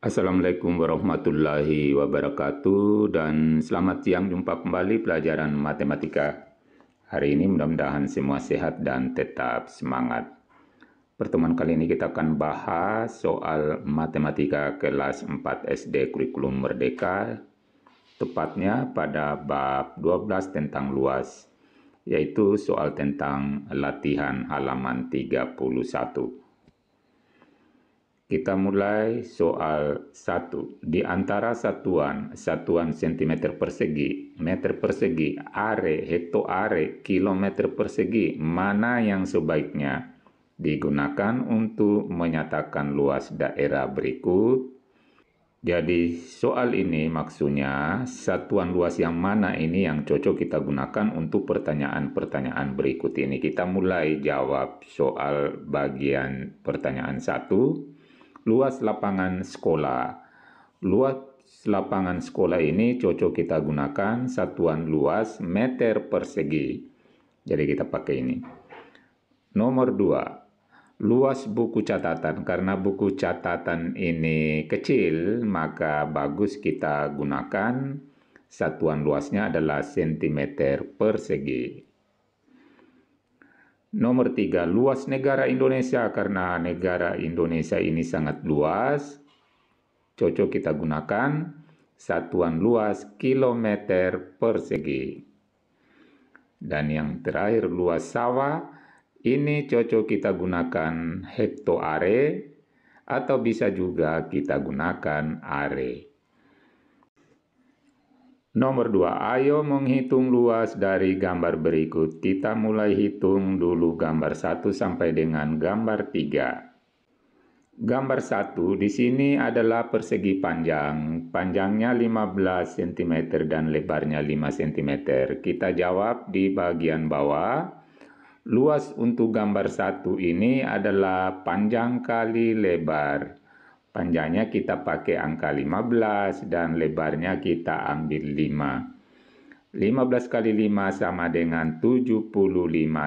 Assalamualaikum warahmatullahi wabarakatuh dan selamat siang jumpa kembali pelajaran matematika. Hari ini mudah-mudahan semua sehat dan tetap semangat. Pertemuan kali ini kita akan bahas soal matematika kelas 4 SD kurikulum merdeka tepatnya pada bab 12 tentang luas yaitu soal tentang latihan halaman 31. Kita mulai soal 1. Di antara satuan, satuan cm persegi, meter persegi, are, hektoare, kilometer persegi, mana yang sebaiknya digunakan untuk menyatakan luas daerah berikut? Jadi soal ini maksudnya satuan luas yang mana ini yang cocok kita gunakan untuk pertanyaan-pertanyaan berikut ini. Kita mulai jawab soal bagian pertanyaan satu luas lapangan sekolah. Luas lapangan sekolah ini cocok kita gunakan satuan luas meter persegi. Jadi kita pakai ini. Nomor dua, luas buku catatan. Karena buku catatan ini kecil, maka bagus kita gunakan satuan luasnya adalah sentimeter persegi. Nomor tiga, luas negara Indonesia karena negara Indonesia ini sangat luas. Cocok kita gunakan satuan luas kilometer persegi. Dan yang terakhir, luas sawah. Ini cocok kita gunakan hektoare atau bisa juga kita gunakan are. Nomor 2, ayo menghitung luas dari gambar berikut. Kita mulai hitung dulu gambar 1 sampai dengan gambar 3. Gambar 1 di sini adalah persegi panjang. Panjangnya 15 cm dan lebarnya 5 cm. Kita jawab di bagian bawah. Luas untuk gambar 1 ini adalah panjang kali lebar panjangnya kita pakai angka 15 dan lebarnya kita ambil 5. 15 kali 5 sama dengan 75,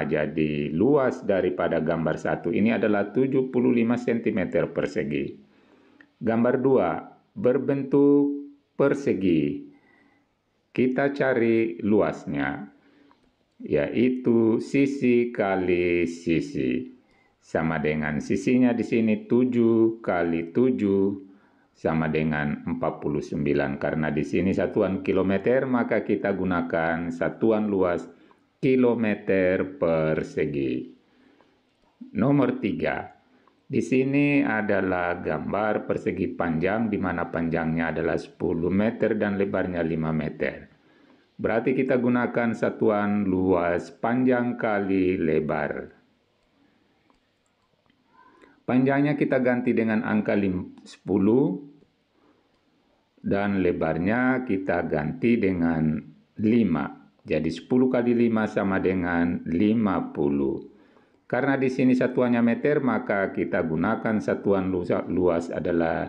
jadi luas daripada gambar 1 ini adalah 75 cm persegi. Gambar 2, berbentuk persegi. Kita cari luasnya, yaitu sisi kali sisi sama dengan sisinya di sini 7 kali 7 sama dengan 49 karena di sini satuan kilometer maka kita gunakan satuan luas kilometer persegi. Nomor 3. Di sini adalah gambar persegi panjang di mana panjangnya adalah 10 meter dan lebarnya 5 meter. Berarti kita gunakan satuan luas panjang kali lebar. Panjangnya kita ganti dengan angka 10 dan lebarnya kita ganti dengan 5. Jadi 10 kali 5 sama dengan 50. Karena di sini satuannya meter, maka kita gunakan satuan luas, adalah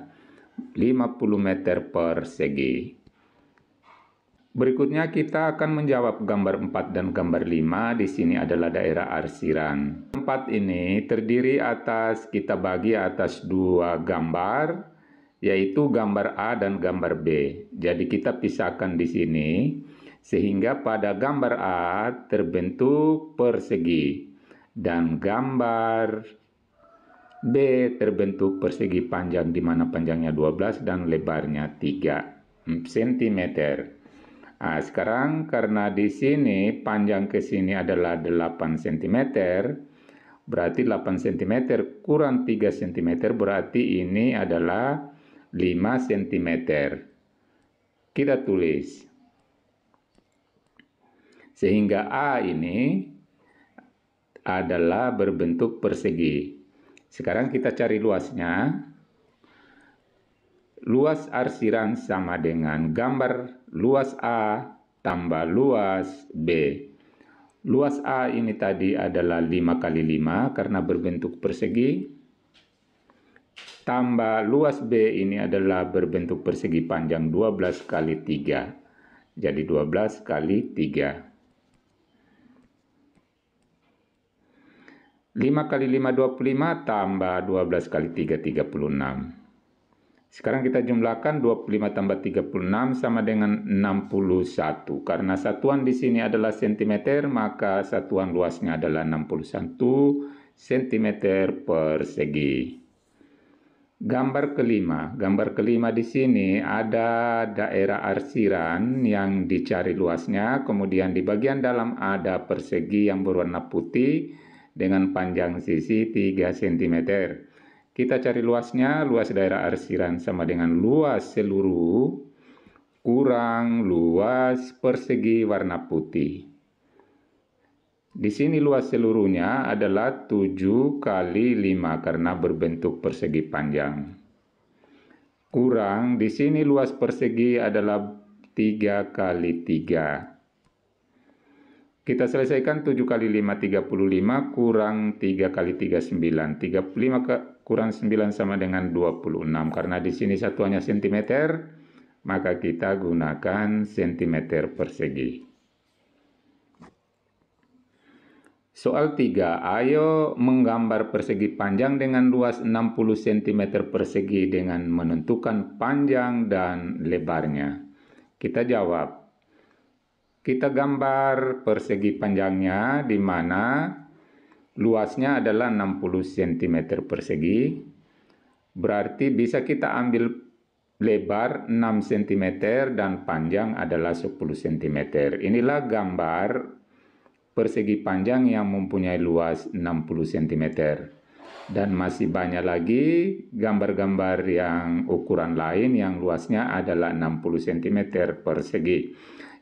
50 meter persegi. Berikutnya kita akan menjawab gambar 4 dan gambar 5. Di sini adalah daerah arsiran. 4 ini terdiri atas kita bagi atas dua gambar yaitu gambar A dan gambar B. Jadi kita pisahkan di sini sehingga pada gambar A terbentuk persegi dan gambar B terbentuk persegi panjang di mana panjangnya 12 dan lebarnya 3 cm. Nah, sekarang karena di sini panjang ke sini adalah 8 cm, berarti 8 cm kurang 3 cm berarti ini adalah 5 cm. Kita tulis. Sehingga A ini adalah berbentuk persegi. Sekarang kita cari luasnya luas arsiran sama dengan gambar luas A tambah luas B. Luas A ini tadi adalah 5 kali 5 karena berbentuk persegi. Tambah luas B ini adalah berbentuk persegi panjang 12 kali 3. Jadi 12 kali 3. 5 kali 5, 25, tambah 12 kali 3, 36. Sekarang kita jumlahkan 25 tambah 36 sama dengan 61. Karena satuan di sini adalah cm, maka satuan luasnya adalah 61 cm persegi. Gambar kelima. Gambar kelima di sini ada daerah arsiran yang dicari luasnya, kemudian di bagian dalam ada persegi yang berwarna putih dengan panjang sisi 3 cm. Kita cari luasnya, luas daerah arsiran sama dengan luas seluruh kurang luas persegi warna putih. Di sini luas seluruhnya adalah 7 kali 5 karena berbentuk persegi panjang. Kurang, di sini luas persegi adalah 3 kali 3. Kita selesaikan 7 kali 5, 35, kurang 3 kali 3, 9. 35 ke, kurang 9 sama dengan 26. Karena di sini satuannya cm, maka kita gunakan cm persegi. Soal 3, ayo menggambar persegi panjang dengan luas 60 cm persegi dengan menentukan panjang dan lebarnya. Kita jawab, kita gambar persegi panjangnya di mana luasnya adalah 60 cm persegi, berarti bisa kita ambil lebar 6 cm dan panjang adalah 10 cm. Inilah gambar persegi panjang yang mempunyai luas 60 cm. Dan masih banyak lagi gambar-gambar yang ukuran lain yang luasnya adalah 60 cm persegi.